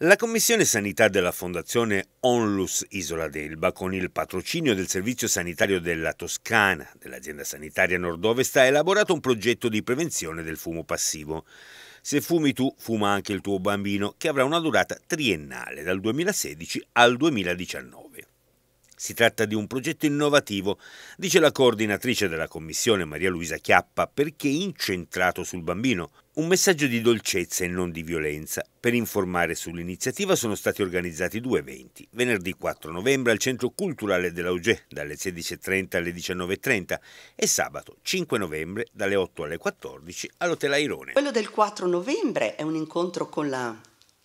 La Commissione Sanità della Fondazione Onlus Isola d'Elba, con il patrocinio del Servizio Sanitario della Toscana, dell'azienda sanitaria Nordovest, ha elaborato un progetto di prevenzione del fumo passivo. Se fumi tu, fuma anche il tuo bambino, che avrà una durata triennale dal 2016 al 2019. Si tratta di un progetto innovativo, dice la coordinatrice della commissione Maria Luisa Chiappa, perché incentrato sul bambino. Un messaggio di dolcezza e non di violenza. Per informare sull'iniziativa sono stati organizzati due eventi. Venerdì 4 novembre al Centro Culturale dell'Auge dalle 16.30 alle 19.30 e sabato 5 novembre dalle 8 alle 14 all'Hotel Airone. Quello del 4 novembre è un incontro con la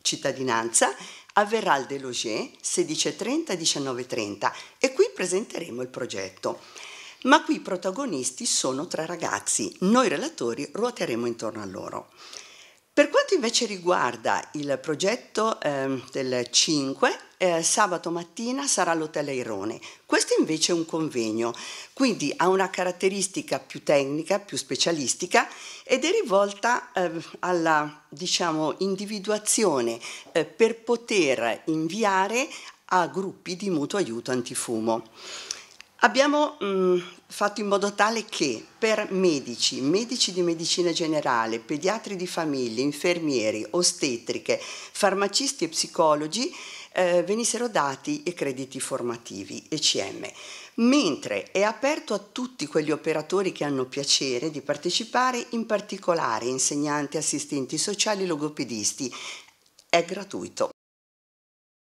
cittadinanza avverrà al Deloger 16.30-19.30 e qui presenteremo il progetto. Ma qui i protagonisti sono tre ragazzi, noi relatori ruoteremo intorno a loro. Per quanto invece riguarda il progetto eh, del 5, eh, sabato mattina sarà l'Hotel Airone. Questo invece è un convegno, quindi ha una caratteristica più tecnica, più specialistica ed è rivolta eh, alla diciamo, individuazione eh, per poter inviare a gruppi di mutuo aiuto antifumo. Abbiamo mh, mm, fatto in modo tale che per medici, medici di medicina generale, pediatri di famiglia, infermieri, ostetriche, farmacisti e psicologi eh, venissero dati i crediti formativi ECM, mentre è aperto a tutti quegli operatori che hanno piacere di partecipare, in particolare insegnanti, assistenti sociali, logopedisti. È gratuito.